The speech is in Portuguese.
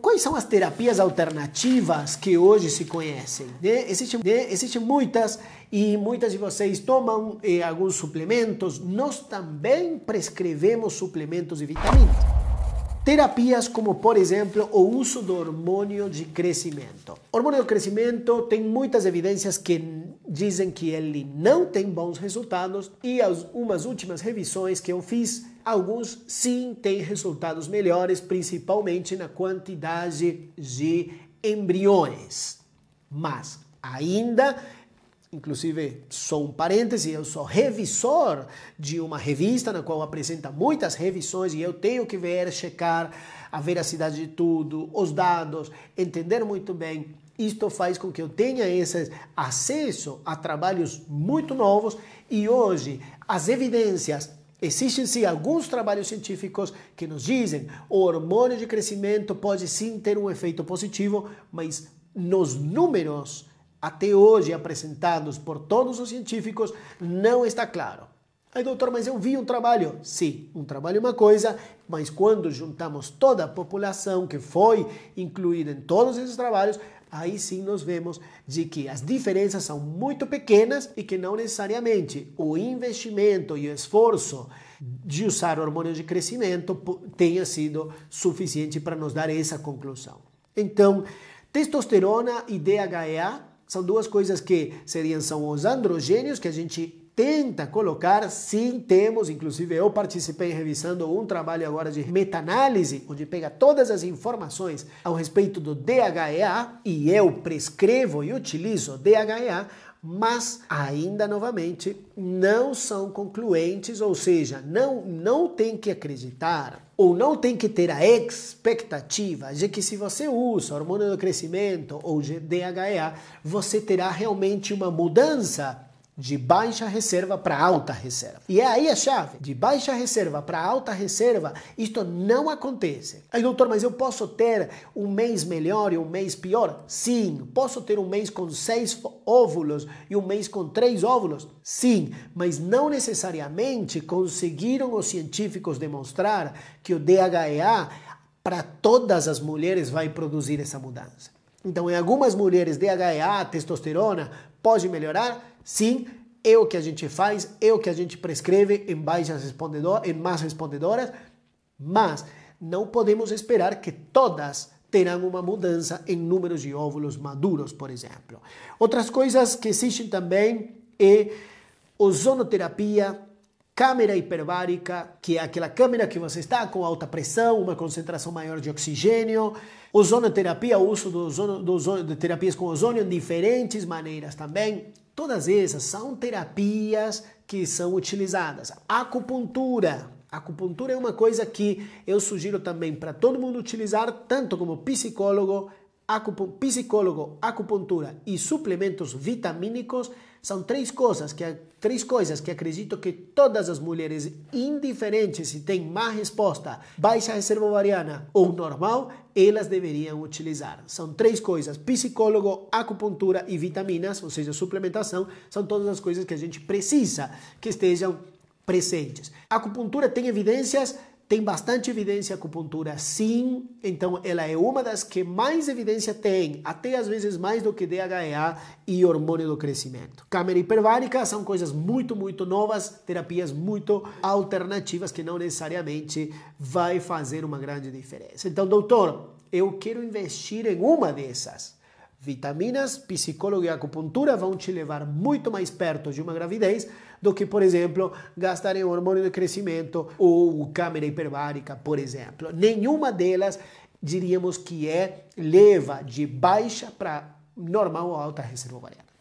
Quais são as terapias alternativas que hoje se conhecem? Né? Existem, né? Existem muitas e muitas de vocês tomam eh, alguns suplementos. Nós também prescrevemos suplementos e vitaminas. Terapias como, por exemplo, o uso do hormônio de crescimento. O hormônio de crescimento tem muitas evidências que dizem que ele não tem bons resultados e as umas últimas revisões que eu fiz, alguns sim têm resultados melhores, principalmente na quantidade de embriões. Mas ainda inclusive sou um parêntese, eu sou revisor de uma revista na qual apresenta muitas revisões e eu tenho que ver, checar a veracidade de tudo, os dados, entender muito bem. Isto faz com que eu tenha esse acesso a trabalhos muito novos e hoje as evidências Existem sim alguns trabalhos científicos que nos dizem o hormônio de crescimento pode sim ter um efeito positivo, mas nos números até hoje apresentados por todos os científicos, não está claro. Aí, doutor, mas eu vi um trabalho. Sim, um trabalho é uma coisa, mas quando juntamos toda a população que foi incluída em todos esses trabalhos, aí sim nós vemos de que as diferenças são muito pequenas e que não necessariamente o investimento e o esforço de usar hormônios de crescimento tenha sido suficiente para nos dar essa conclusão. Então, testosterona e DHEA são duas coisas que seriam são os androgênios, que a gente tenta colocar, sim, temos, inclusive eu participei revisando um trabalho agora de meta-análise, onde pega todas as informações ao respeito do DHEA, e eu prescrevo e utilizo DHEA, mas ainda novamente não são concluentes, ou seja, não, não tem que acreditar ou não tem que ter a expectativa de que se você usa hormônio do crescimento ou DHEA, você terá realmente uma mudança de baixa reserva para alta reserva. E é aí a chave, de baixa reserva para alta reserva, isto não acontece. Aí, doutor, mas eu posso ter um mês melhor e um mês pior? Sim. Posso ter um mês com seis óvulos e um mês com três óvulos? Sim, mas não necessariamente conseguiram os científicos demonstrar que o DHEA para todas as mulheres vai produzir essa mudança. Então, em algumas mulheres, DHEA, testosterona, pode melhorar, Sim, é o que a gente faz, é o que a gente prescreve em baixas respondedoras, em mais respondedoras, mas não podemos esperar que todas terão uma mudança em números de óvulos maduros, por exemplo. Outras coisas que existem também é ozonoterapia, câmera hiperbárica, que é aquela câmera que você está com alta pressão, uma concentração maior de oxigênio, ozonoterapia, o uso do ozono, do ozono, de terapias com ozônio em diferentes maneiras também, Todas essas são terapias que são utilizadas. Acupuntura. Acupuntura é uma coisa que eu sugiro também para todo mundo utilizar, tanto como psicólogo psicólogo, acupuntura e suplementos vitamínicos são três coisas que três coisas que acredito que todas as mulheres indiferentes se têm má resposta, baixa reserva ovariana ou normal, elas deveriam utilizar. São três coisas: psicólogo, acupuntura e vitaminas, ou seja, suplementação, são todas as coisas que a gente precisa que estejam presentes. A acupuntura tem evidências tem bastante evidência acupuntura, é sim. Então, ela é uma das que mais evidência tem, até às vezes mais do que DHEA e hormônio do crescimento. Câmera hiperbárica são coisas muito, muito novas, terapias muito alternativas que não necessariamente vai fazer uma grande diferença. Então, doutor, eu quero investir em uma dessas vitaminas, psicólogo e acupuntura vão te levar muito mais perto de uma gravidez do que, por exemplo, gastar em hormônio de crescimento ou câmera hiperbárica, por exemplo. Nenhuma delas diríamos que é leva de baixa para normal ou alta reserva ovariana.